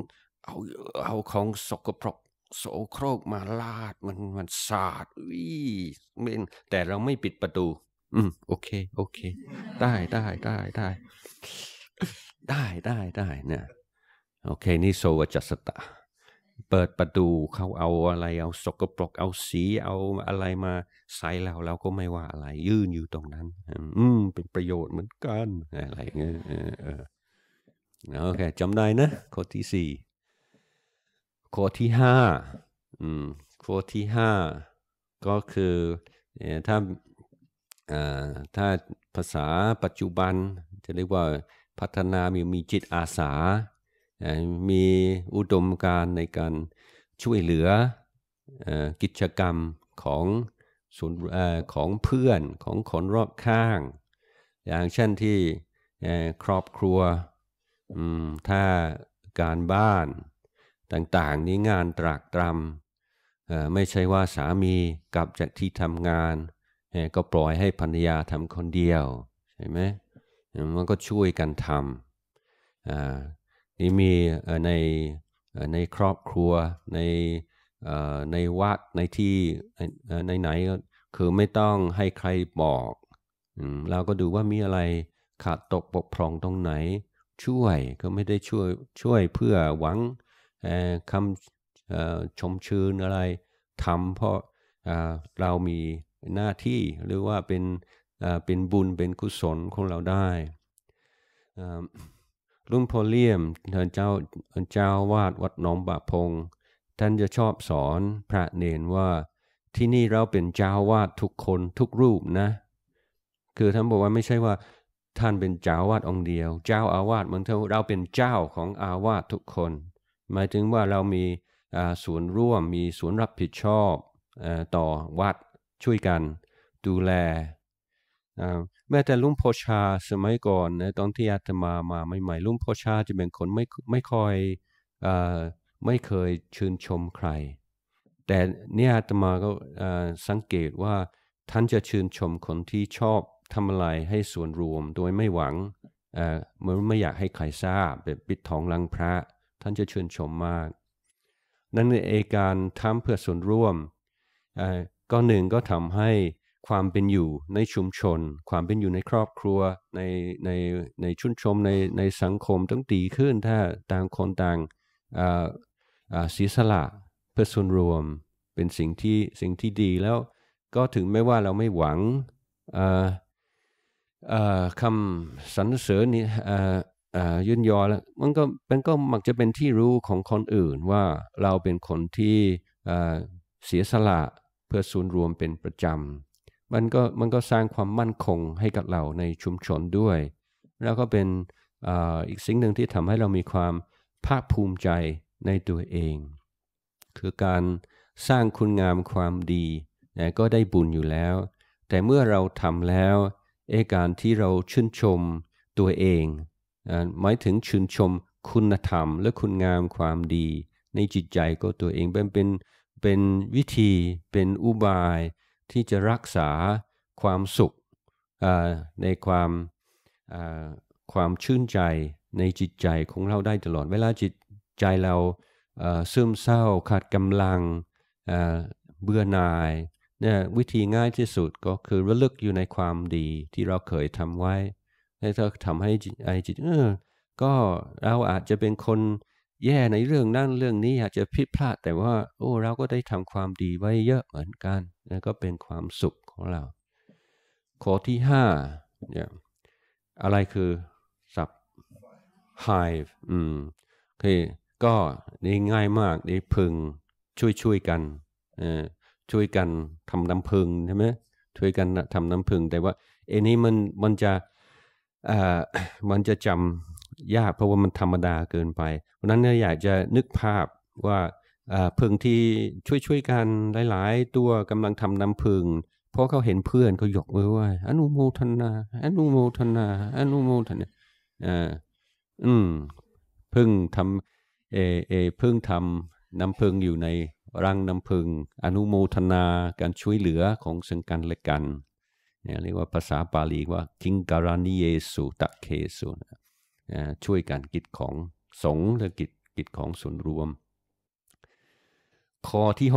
Speaker 1: เอาเอาของสกปรกโสโครกมาลาด มันมันสาดวิ่งแต่เราไม่ปิดประตู อืม โอเค โอเค ได้ได้ได้ได้ ได้ได้ได้เนี่ย โอเค นี่โซวจัสตะเปิดประตูเขาเอาอะไรเอาสกปรกเอาสีเอาอะไรมา ใส่เราเราก็ไม่ว่าอะไรยื่นอยู่ตรงนั้น อืม เป็นประโยชน์เหมือนกัน อะไรเงี้ยโอเคจำได้นะข้อที่สี่ข้อที่ห้าอืมข้อที่ห้าก็คือถ้าถ้าภาษาปัจจุบันจะเรียกว่าพัฒนามีมีจิตอาสามีอุดมการในการช่วยเหลือกิจกรรมของศูนย์ของเพื่อนของคนรอบข้าง อย่างเช่นที่ครอบครัวถ้าการบ้านต่างๆ นี้งานตรากตรำไม่ใช่ว่าสามีกลับจากที่ทำงาน ก็ปล่อยให้ภรรยาทำคนเดียวใช่ไหมมันก็ช่วยกันทำนี่มีในในครอบครัวในในวัด ในที่ในไหนคือไม่ต้องให้ใครบอก เราก็ดูว่ามีอะไรขาดตกบกพร่องตรงไหน ช่วยก็ไม่ได้ช่วยช่วยเพื่อหวังคำชมชื่นอะไรทำเพราะเรามีหน้าที่หรือว่าเป็นเป็นบุญเป็นกุศลของเราได้ลุงโลเลียมท่านเจ้าเจ้าวาดวัดหนองบะพงท่านจะชอบสอนพระเนนว่าที่นี่เราเป็นเจ้าวาดทุกคนทุกรูปนะ คือท่านบอกว่าไม่ใช่ว่าท่านเป็นเจ้าวาดองเดียว เจ้าอาวาสเหมือนเท่าเราเป็นเจ้าของอาวาสทุกคน หมายถึงว่าเรามีส่วนร่วมมีส่วนรับผิดชอบต่อวัดช่วยกันดูแลแม้แต่ลุงพโอชาสมัยก่อนนะตอนที่อาตมามาใหม่ๆลุงพโอชาจะเป็นคนไม่ไม่ค่อยอไม่เคยชื่นชมใคร แต่เนี่ยอาตมาก็สังเกตว่าท่านจะชื่นชมคนที่ชอบทำอะไรให้ส่วนรวม โดยไม่หวังเหมือนไม่อยากให้ใครทราบแบบปิดทองลังพระ ท่านจะชื่นชมมากนั่นเอการทำเพื่อส่วนร่วมก็หนึ่งก็ทำให้ความเป็นอยู่ในชุมชน ความเป็นอยู่ในครอบครัว ในในในชุมชนในในสังคมต้องดีขึ้น ถ้าต่างคนต่างเสียสละเพื่อส่วนรวมเป็นสิ่งที่สิ่งที่ดีแล้วก็ถึงแม้ว่าเราไม่หวังคำสรรเสริญนี่ยืนยอแล้วมันก็มันก็มักจะเป็นที่รู้ของคนอื่นว่าเราเป็นคนที่เสียสละเพื่อส่วนรวมเป็นประจำมันก็มันก็สร้างความมั่นคงให้กับเราในชุมชนด้วย แล้วก็เป็นออีกสิ่งหนึ่งที่ทำให้เรามีความภาคภูมิใจในตัวเอง คือการสร้างคุณงามความดีนะก็ได้บุญอยู่แล้ว แต่เมื่อเราทำแล้วเอการที่เราชื่นชมตัวเอง หมายถึงชื่นชมคุณธรรมและคุณงามความดี ในจิตใจก็ตัวเองเป็นเป็นเป็นวิธีเป็นอุบายที่จะรักษาความสุขในความความชื่นใจในจิตใจของเราได้ตลอด เวลาจิตใจเราซึมเศร้าขาดกำลังเบื่อหน่ายเนี่ยวิธีง่ายที่สุดก็คือระลึกอยู่ในความดีที่เราเคยทำไว้ให้เธอทำให้จจิตเออก็เราอาจจะเป็นคนแย่ในเรื่องนั่นเรื่องนี้อาจจะผิดพลาดแต่ว่า โอ้ เราก็ได้ทำความดีไว้เยอะเหมือนกันนนก็เป็นความสุขของเราข้อที่ห้าเนี่ยอะไรคือสับท์ hive อืมคือก็นี่ง่ายมากนี่พึงช่วยช่วยกันเออช่วยกันทำน้ำพึงใช่ไหมช่วยกันทำน้ำพึงแต่ว่าเอ็นี้มันมันจะอ่ามันจะจำยากเพราะว่ามันธรรมดาเกินไป เพราะนั้นเนี่ยอยากจะนึกภาพว่าพึ่งที่ช่วยช่วยกันหลาย ๆ ตัวกำลังทำน้ำพึ่งเพราะเขาเห็นเพื่อนเขาหยกเอ้ยวาอนุโมทนา อนุโมทนาอนุโมทนาอ่าอืมพึ่งทำเอเอพึ่งทำน้ำพึ่งอยู่ในรังน้ำพึ่งอนุโมทนาการช่วยเหลือของซึ่งกันและกันเนี่ยเรียกว่าภาษาบาลีว่าคิงการานิเยสุตะเคสุนะช่วยกันกิจของสงฆ์และกิจกิจของส่วนรวมข้อที่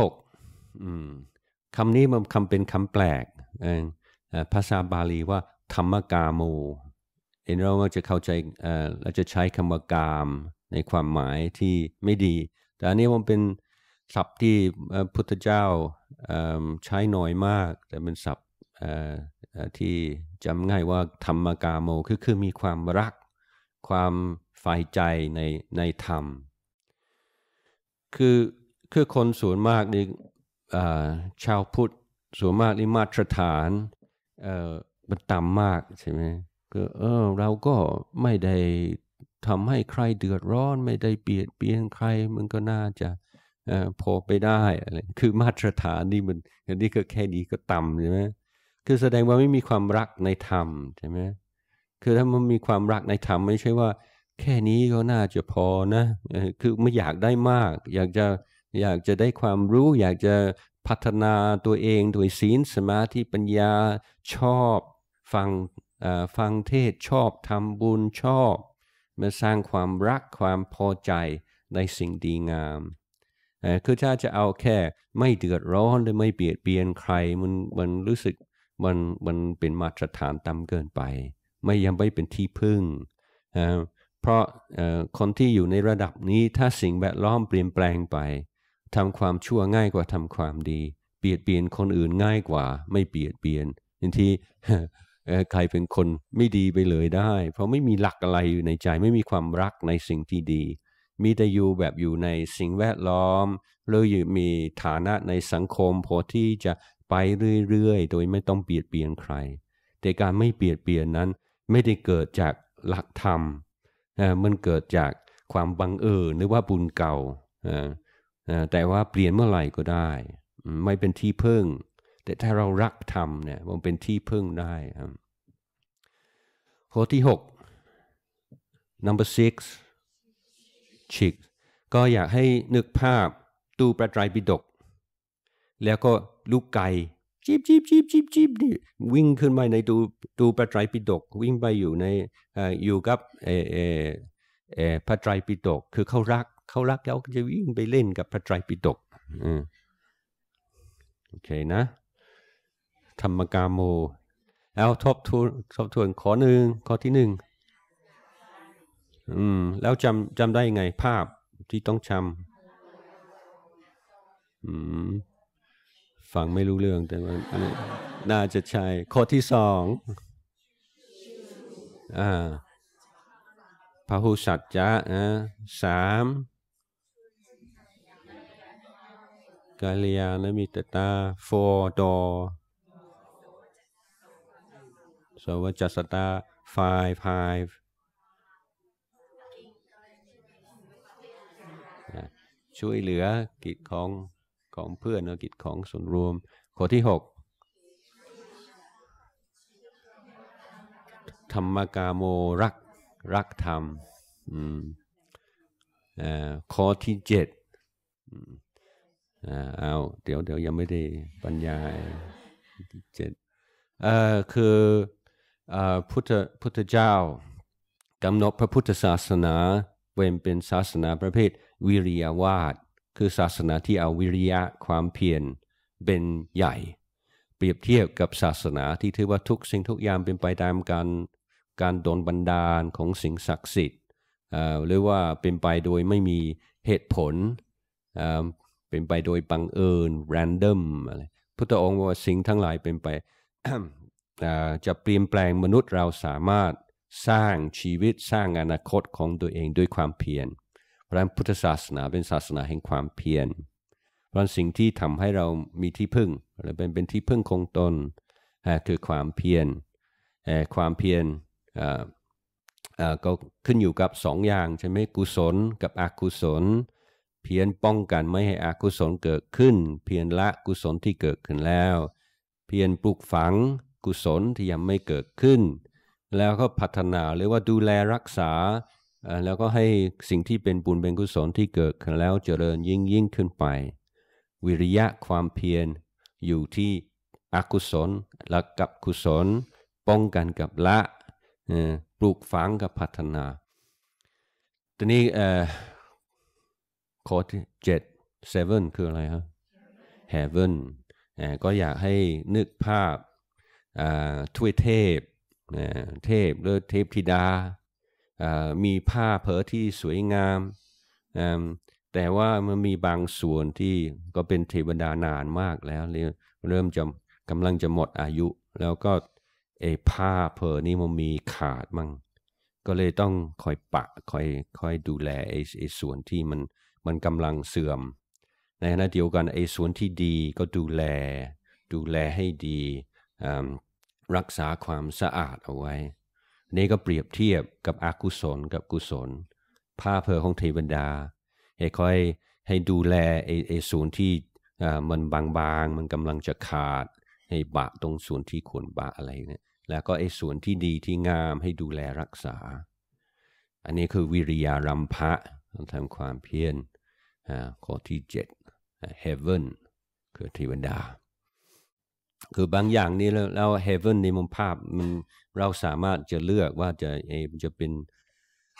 Speaker 1: 6คำนี้มันคำเป็นคำแปลกภาษาบาลีว่าธรรมกาโมเหนเราจะเข้าใจเราจะใช้คำว่ากาม ในความหมายที่ไม่ดี แต่อันนี้มันเป็นศัพท์ที่พุทธเจ้าใช้น้อยมาก แต่เป็นศัพท์ที่จำง่ายว่าธรรมกาโมคือคือมีความรักความฝ่ายใจในในธรรม คือคือคนส่วนมากนี่ชาวพุทธส่วนมากนี่มาตรฐาน มันต่ำมากใช่ไหมก็เออเราก็ไม่ได้ทำให้ใครเดือดร้อน ไม่ได้เบียดเบียนใครมันก็น่าจะอพอไปได้อะไรคือมาตรฐาน นี่มันอันนี้ก็แค่ดีก็ต่ำใช่ไหมคือแสดงว่าไม่มีความรักในธรรมใช่ไหมคือถ้ามันมีความรักในธรรมไม่ใช่ว่าแค่นี้ก็น่าจะพอนะ คือไม่อยากได้มาก อยากจะอยากจะได้ความรู้ อยากจะพัฒนาตัวเองด้วยศีล สมาธิ ปัญญา ชอบ ฟังฟังเทศชอบทำบุญ ชอบมาสร้างความรัก ความพอใจในสิ่งดีงาม คือถ้าจะเอาแค่ไม่เดือดร้อนหรือไม่เบียดเบียนใครมันมันรู้สึกมันมันเป็นมาตรฐานต่ำเกินไปไม่ยังไม่เป็นที่พึ่งนะเพราะคนที่อยู่ในระดับนี้ถ้าสิ่งแวดล้อมเปลี่ยนแปลงไปทำความชั่วง่ายกว่าทำความดี เปลี่ยนเปลี่ยนคนอื่นง่ายกว่า ไม่เปลี่ยนเปลี่ยนบางทีใครเป็นคนไม่ดีไปเลยได้ เพราะไม่มีหลักอะไรอยู่ในใจไม่มีความรักในสิ่งที่ดี มีแต่อยู่แบบอยู่ในสิ่งแวดล้อมหรืออยู่มีฐานะในสังคม พอที่จะไปเรื่อยๆโดยไม่ต้องเปลี่ยนเปลี่ยนใคร แต่การไม่เปลี่ยนเปลี่ยนนั้นไม่ได้เกิดจากหลักธรรม มันเกิดจากความบังเอิญหรือว่าบุญเก่า แต่ว่าเปลี่ยนเมื่อไหร่ก็ได้ ไม่เป็นที่พึ่ง แต่ถ้าเรารักธรรมเนี่ย มันเป็นที่พึ่งได้ข้อที่ 6 number six ชิกก็อยากให้นึกภาพ ตู้ประตรยปิดก แล้วก็ลูกไก่จีบจีบจีบจีบจีบนี่วิ่งขึ้นไปในดูดูพระไตรปิฎกวิ่งไปอยู่ในอยู่กับเอเอเอพระไตรปิฎกคือเขารัก เขารักแล้วจะวิ่งไปเล่นกับพระไตรปิฎกอืมโอเคนะ ธรรมกามโมแล้วทบทวนทบทวนข้อหนึ่งข้อที่หนึ่งอืมแล้วจำจำได้ไงภาพที่ต้องจำอืมฟังไม่รู้เรื่อง แต่ว่าน่าจะใช่ข้อที่สองอ่าพหุสัจจะนะสามกาลยานมิตตาโฟดอสวัจัสตาไฟไฟช่วยเหลือกิจของของเพื่อนกิจของส่วนรวมข้อที่ 6ธรรมกาโมรักรักธรรมข้อที่เจ็ดเอาเดี๋ยวเดี๋ยวยังไม่ได้บรรยายเจ็ดคืออพุทธพุทธเจ้า กำหนดพระพุทธศาสนาเป็นเป็นศาสนาประเภทวิริยาวาทคือศาสนาที่เอาวิริยะความเพียรเป็นใหญ่ เปรียบเทียบกับศาสนาที่ถือว่าทุกสิ่งทุกอย่างเป็นไปตามการการโดนบันดาลของสิ่งศักดิ์สิทธิ์หรือว่าเป็นไปโดยไม่มีเหตุผลเป็นไปโดยบังเอิญ random อะไรพุทธองค์ว่าสิ่งทั้งหลายเป็นไปจะเปลี่ยนแปลงมนุษย์เราสามารถสร้างชีวิตสร้างอนาคตของตัวเองด้วยความเพียรพราะพุทธศาสนาเป็นศาสนาแห่งความเพียรเพราะสิ่งที่ทำให้เรามีที่พึ่งหรือเป็นเป็นที่พึ่งคงตนคือความเพียรความเพียรก็ขึ้นอยู่กับสองอย่างใช่ไหมกุศลกับอกุศล เพียรป้องกันไม่ให้อกุศลเกิดขึ้น เพียรละกุศลที่เกิดขึ้นแล้ว เพียรปลูกฝังกุศลที่ยังไม่เกิดขึ้น แล้วก็พัฒนาหรือว่าดูแลรักษาแล้วก็ให้สิ่งที่เป็นบุญเป็นกุศลที่เกิดขึ้นแล้วเจริญยิ่งยิ่งขึ้นไป วิริยะความเพียรอยู่ที่อกุศลละกับกุศล ป้องกันกับละปลูกฝังกับพัฒนาทีนี้ข้อที่เจ็ดเซเว่นคืออะไรฮะเฮเว่นก็อยากให้นึกภาพถ้วยเทพเทพหรือเทพธิดามีผ้าเพอที่สวยงาม แต่ว่ามันมีบางส่วนที่ก็เป็นเทวดานานมากแล้วเริ่มจะกำลังจะหมดอายุแล้วก็ไอ้ผ้าเพอนี่มันมีขาดมั้งก็เลยต้องคอยปะ คอยคอยดูแลไอ้ไอ้ส่วนที่มันมันกำลังเสื่อมในขณะเดียวกันไอ้ส่วนที่ดีก็ดูแลดูแลให้ดีรักษาความสะอาดเอาไว้นี่ก็เปรียบเทียบกับอกุศลกับกุศล ผ้าเพอของเทวดา ให้คอยให้ดูแลไอ้ไอ้ส่วนที่มันบางๆ มันกำลังจะขาดให้บะตรงส่วนที่ควรบะอะไรเนี่ยแล้วก็ไอ้ส่วนที่ดีที่งามให้ดูแลรักษา อันนี้คือวิริยารัมภะทำความเพียรข้อที่ 7 heaven คือเทวดาคือบางอย่างนี้แล้วแล้วเฮเวนนีุมภาพมันเราสามารถจะเลือกว่าจะเอจะเป็น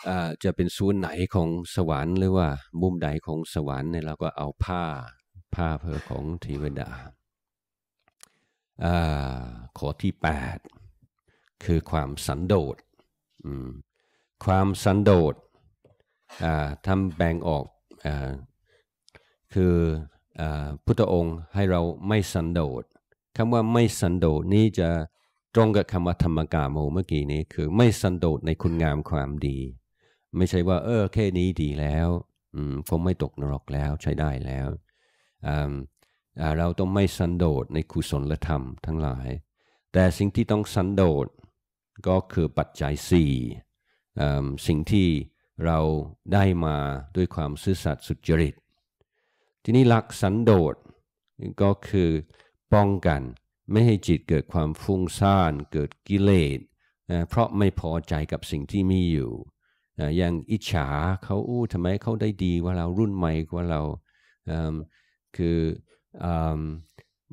Speaker 1: อ่าจะเป็นส่วนไหนของสวรรค์หรือว่ามุมใดของสวรรค์เนี่ยเราก็เอาผ้าผ้าเพอของเทวดาอ่าข้อที่แปดคือความสันโดษความสันโดษทำแบ่งออกอคืออพุทธองค์ให้เราไม่สันโดษคำว่าไม่สันโดษนี้จะตรงกับคำว่าธรรมกาโมเมื่อกี้นี้ คือไม่สันโดษในคุณงามความดี ไม่ใช่ว่า เออแค่นี้ดีแล้วคงไม่ตกนรกแล้วใช้ได้แล้ว เราต้องไม่สันโดษในกุศลธรรมทั้งหลาย แต่สิ่งที่ต้องสันโดษก็คือปัจจัยสี่สิ่งที่เราได้มาด้วยความซื่อสัตย์สุจริต ทีนี้หลักสันโดษก็คือป้องกันไม่ให้จิตเกิดความฟุ้งซ่านเกิดกิเลสนะเพราะไม่พอใจกับสิ่งที่มีอยู่นะอย่างอิจฉาเขาอู้ทำไมเขาได้ดีกว่าเรารุ่นใหม่กว่าเราคืออ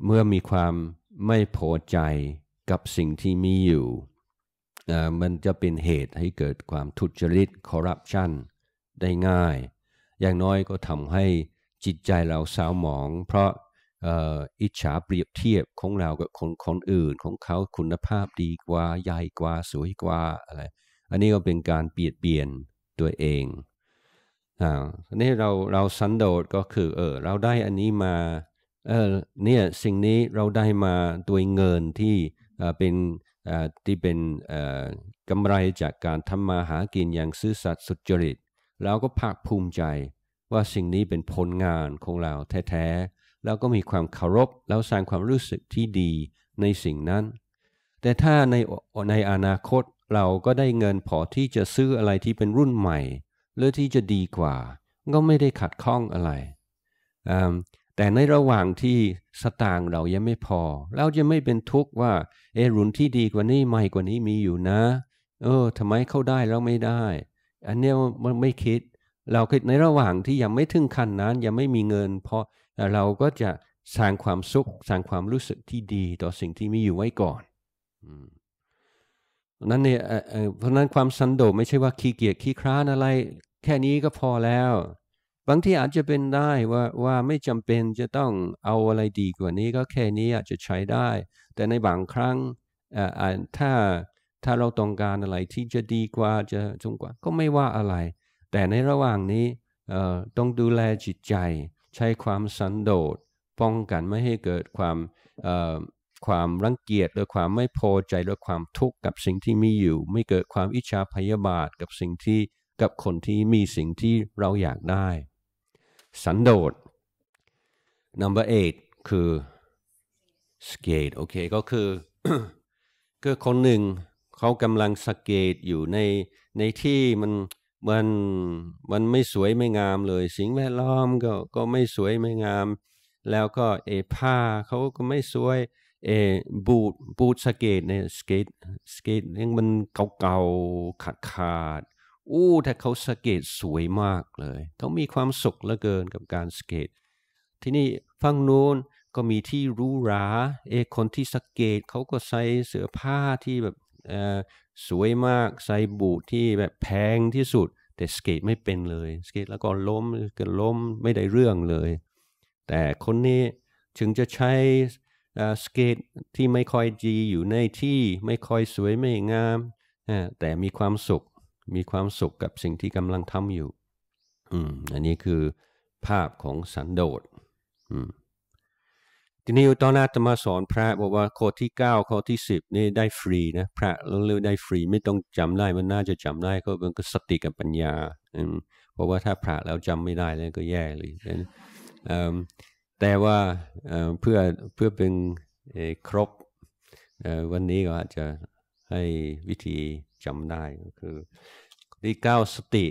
Speaker 1: เมื่อมีความไม่พอใจกับสิ่งที่มีอยู่มันจะเป็นเหตุให้เกิดความทุจริตคอร์รัปชันได้ง่าย อย่างน้อยก็ทำให้จิตใจเราสาวหมองเพราะอิจฉาเปรียบเทียบของเรากับคนคนอื่นของเขาคุณภาพดีกว่าใหญ่กว่าสวยกว่าอะไร อันนี้ก็เป็นการเปลี่ยนเปลี่ยนตัวเองอ่าอันนี้เราเราสันโดษก็คือเออเราได้อันนี้มา เออเนี่ยสิ่งนี้เราได้มาด้วยเงินที่เป็นที่เป็นกำไรจากการทำมาหากินอย่างซื่อสัตย์สุจริตเราก็ภาคภูมิใจว่าสิ่งนี้เป็นผลงานของเราแท้ๆแล้วก็มีความเคารพแล้วสร้างความรู้สึกที่ดีในสิ่งนั้น แต่ถ้าในในอนาคตเราก็ได้เงินพอที่จะซื้ออะไรที่เป็นรุ่นใหม่หรือที่จะดีกว่า ก็ไม่ได้ขัดข้องอะไรแต่ในระหว่างที่สตางค์เรายังไม่พอ เราจะไม่เป็นทุกข์ว่าเอรุ่นที่ดีกว่านี้ใหม่กว่านี้มีอยู่นะ เออทำไมเขาได้เราไม่ได้ อันนี้มันไม่คิดเราในระหว่างที่ยังไม่ถึงขั้นนั้น ยังไม่มีเงินพอเราก็จะสร้างความสุขสร้างความรู้สึกที่ดีต่อสิ่งที่มีอยู่ไว้ก่อนนั้นเนี่ยเพราะนั้นความสันโดษไม่ใช่ว่าขี้เกียจขี้คร้านอะไร แค่นี้ก็พอแล้ว บางที่อาจจะเป็นได้ว่าว่าไม่จำเป็นจะต้องเอาอะไรดีกว่านี้ก็แค่นี้อาจจะใช้ได้ แต่ในบางครั้งถ้าถ้าเราต้องการอะไรที่จะดีกว่าจะสูงกว่า ก็ไม่ว่าอะไรแต่ในระหว่างนี้ต้องดูแลจิตใจใช้ความสันโดษป้องกันไม่ให้เกิดความความรังเกียจหรือความไม่พอใจหรือความทุกข์กับสิ่งที่มีอยู่ ไม่เกิดความอิจฉาพยาบาทกับสิ่งที่กับคนที่มีสิ่งที่เราอยากได้ สันโดษ number eight คือสเกตโอเคก็คือก็คนหนึ่ง เขากำลังสเกตอยู่ในในที่มันมันมันไม่สวยไม่งามเลย สิ่งแวดล้อมก็ก็ไม่สวยไม่งาม แล้วก็เอผ้าเขาก็ไม่สวยเอบูดบูดสเกต เนี่ยสเกตสเกตยังมันเก่าๆขาดขาดอู้แต่เขาสเกตสวยมากเลยเขามีความสุขเหลือเกินกับการสเกต ที่นี่ฝั่งนู้นก็มีที่รู้ราเอคนที่สเกตเขาก็ใส่เสื้อผ้าที่แบบสวยมากไซบูทที่แบบแพงที่สุดแต่สเกตไม่เป็นเลยสเกตแล้วก็ล้มก็ล้มไม่ได้เรื่องเลย แต่คนนี้ถึงจะใช้สเกตที่ไม่ค่อยดีอยู่ในที่ไม่ค่อยสวยไม่งามแต่มีความสุขมีความสุขกับสิ่งที่กำลังทำอยู่อืมอันนี้คือภาพของสันโดษอืมทีนี้ตอนอาตมาสอนพระบอกว่าข้อที่เก้าข้อที่สิบนี่ได้ฟรีนะพระเรื่อได้ฟรีไม่ต้องจำได้มันน่าจะจำได้ก็เป็นสติกับปัญญา เพราะว่าถ้าพระแล้วจำไม่ได้แล้วก็แย่เลยแต่ว่าเพื่อเพื่อเป็นครบวันนี้ก็อาจจะให้วิธีจำได้ก็คือที่เก้าสติ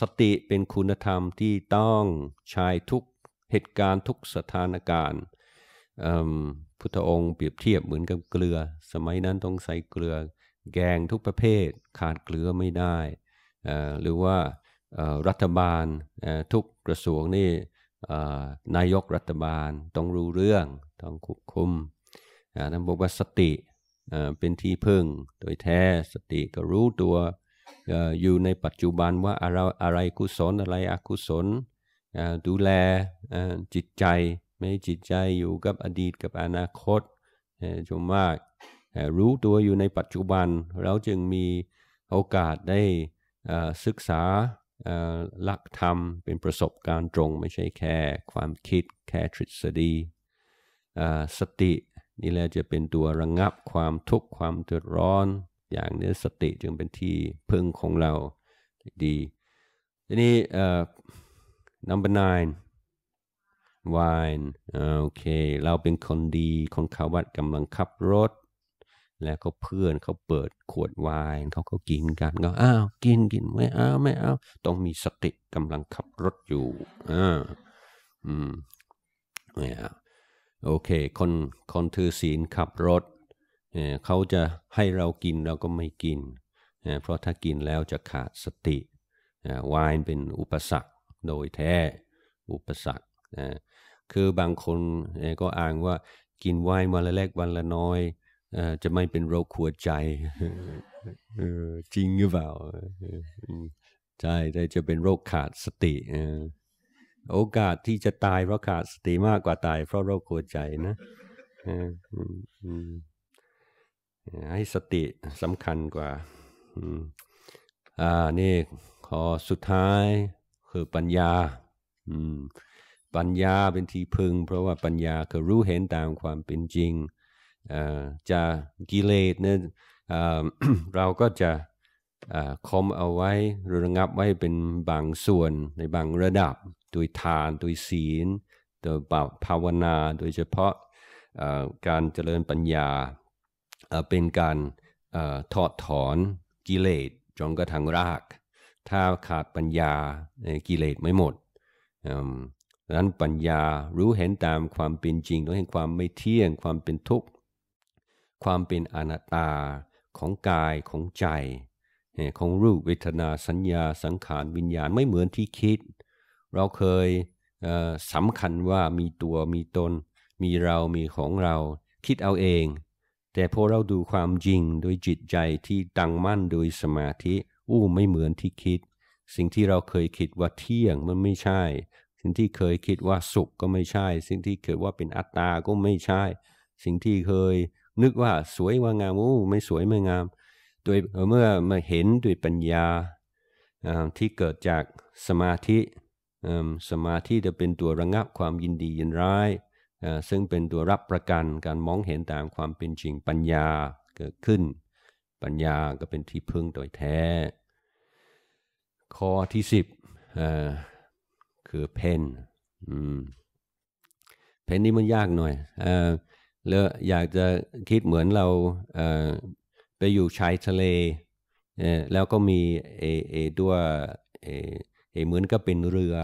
Speaker 1: สติเป็นคุณธรรมที่ต้องใช้ทุกเหตุการณ์ทุกสถานการณ์พุทธองค์เปรียบเทียบเหมือนกับเกลือ สมัยนั้นต้องใส่เกลือแกงทุกประเภท ขาดเกลือไม่ได้ หรือว่ารัฐบาลทุกกระทรวงนี่นายกรัฐบาลต้องรู้เรื่องต้องควบคุมท่านบอกว่าสติเป็นที่พึ่งโดยแท้ สติก็รู้ตัวอยู่ในปัจจุบันว่าอะไรอะไรกุศลอะไรอกุศลดูแลจิตใจไม่ให้จิตใจอยู่กับอดีตกับอนาคตจนมากรู้ตัวอยู่ในปัจจุบันเราจึงมีโอกาสได้ศึกษาหลักธรรมเป็นประสบการณ์ตรงไม่ใช่แค่ความคิดแค่ทฤษฎีสตินี่แหละจะเป็นตัวระงงับความทุกข์ความเดือดร้อน อย่างนี้สติจึงเป็นที่พึ่งของเราดีทีนี้ number nine วายน์โอเคเราเป็นคนดี คนขาวัดกำลังขับรถ แล้วก็เพื่อนเขาเปิดขวดวายน์เขาก็กินกันก็อ้าวกินกินไม่อ้าวไม่อ้าวต้องมีสติกำลังขับรถอยู่อ่าอืมไม่ยาโอเคคนคนถือศีลขับรถเขาจะให้เรากินเราก็ไม่กินเพราะถ้ากินแล้วจะขาดสติวายเป็นอุปสรรคโดยแท้อุปสรรคคือบางคนก็อ้างว่า กินไวน์วันละเล็กวันละน้อยจะไม่เป็นโรคหัวใจจริงหรือเปล่าใช่แต่จะเป็นโรคขาดสติโอกาสที่จะตายเพราะขาดสติมากกว่าตายเพราะโรคหัวใจนะให้สติสำคัญกว่าอ่านี่ ขอสุดท้าย คือปัญญา อืมปัญญาเป็นที่พึง เพราะว่าปัญญาคือรู้เห็นตามความเป็นจริงจะกิเลสเนี่ยเราก็จะคมเอาไว้ระงับไว้เป็นบางส่วนในบางระดับโดยทานโดยศีลโดยภาวนาโดยเฉพาะการเจริญปัญญาเป็นการถอดถอนกิเลสจงกระทั่งราก ถ้าขาดปัญญากิเลสไม่หมดังนั้นปัญญา รู้เห็นตามความเป็นจริงรู้เห็นความไม่เที่ยง ความเป็นทุกข์ ความเป็นอนัตตาของกายของใจ ของรูปเวทนาสัญญาสังขารวิญญาณไม่เหมือนที่คิด เราเคยสำคัญว่ามีตัวมีตน มีเรา มีของเรา คิดเอาเอง แต่พอเราดูความจริงโดยจิตใจที่ตั้งมั่นโดยสมาธิอู้ไม่เหมือนที่คิด สิ่งที่เราเคยคิดว่าเที่ยงมันไม่ใช่สิ่งที่เคยคิดว่าสุขก็ไม่ใช่ สิ่งที่เคยว่าเป็นอัตตา ก็ไม่ใช่ สิ่งที่เคยนึกว่าสวยว่างามโอ้ไม่สวยไม่งาม โดยเมื่อมาเห็นด้วยปัญญาที่เกิดจากสมาธิสมาธิจะเป็นตัวระงับความยินดี ยินร้ายซึ่งเป็นตัวรับประกันการมองเห็นตามความเป็นจริงปัญญาเกิดขึ้น ปัญญาก็เป็นที่พึ่งโดยแท้ ข้อที่ 10คือเพนเพนนี่มันยากหน่อย เออลอยากจะคิดเหมือนเราไปอยู่ชายทะเลแล้วก็มีเอเอด้วยเอเอเหมือนก็เป็นเรือ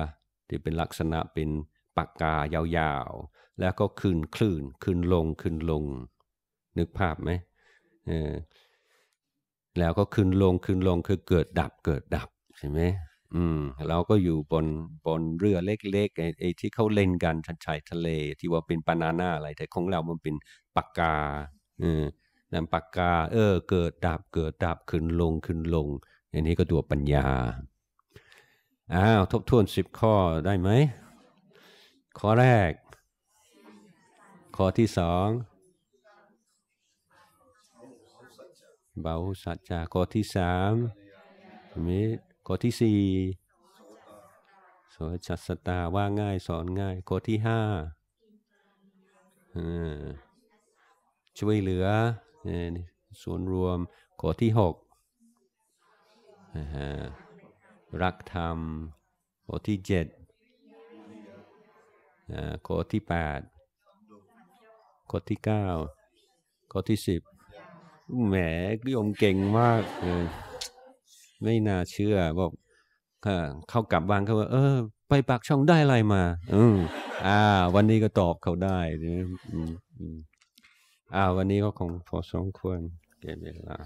Speaker 1: ที่เป็นลักษณะเป็นปากกายาวๆ แล้วก็ขึ้นคลื่นขึ้นลง ขึ้นลง นึกภาพไหม แล้วก็ขึ้นลง ขึ้นลงคือเกิดดับ เกิดดับใช่ไหมอืมเราก็อยู่บนบนเรือเล็กๆไอ้ไอ้ที่เขาเล่นกันชันชายทะเลที่ว่าเป็นปานาน่าอะไรแต่ของเรามันเป็นปากกาอืมนล้วปากกา เออ เกิดดับเกิดดับขึ้นลงขึ้นลงอันนี้ก็ตัวปัญญา อ้าว ทบทวนสิบข้อได้ไหมข้อแรก ข้อที่สองเบาสัจจาข้อที่สามมิตรข้อที่สี่โสจัสตาว่าง่ายสอนง่าย ข้อที่ห้าช่วยเหลือส่วนรวม ข้อที่หกรักธรรม ข้อที่เจ็ดข้อที่แปดข้อที่เก้าข้อที่สิบแหมยมเก่งมากเลยไม่น่าเชื่อ บอกเข้ากลับบ้านเขาว่า เออ ไปปากช่องได้อะไรมาอืมอ่า วันนี้ก็ตอบเขาได้อืมอ่า วันนี้ก็คงพอสมควรเก็บเวลา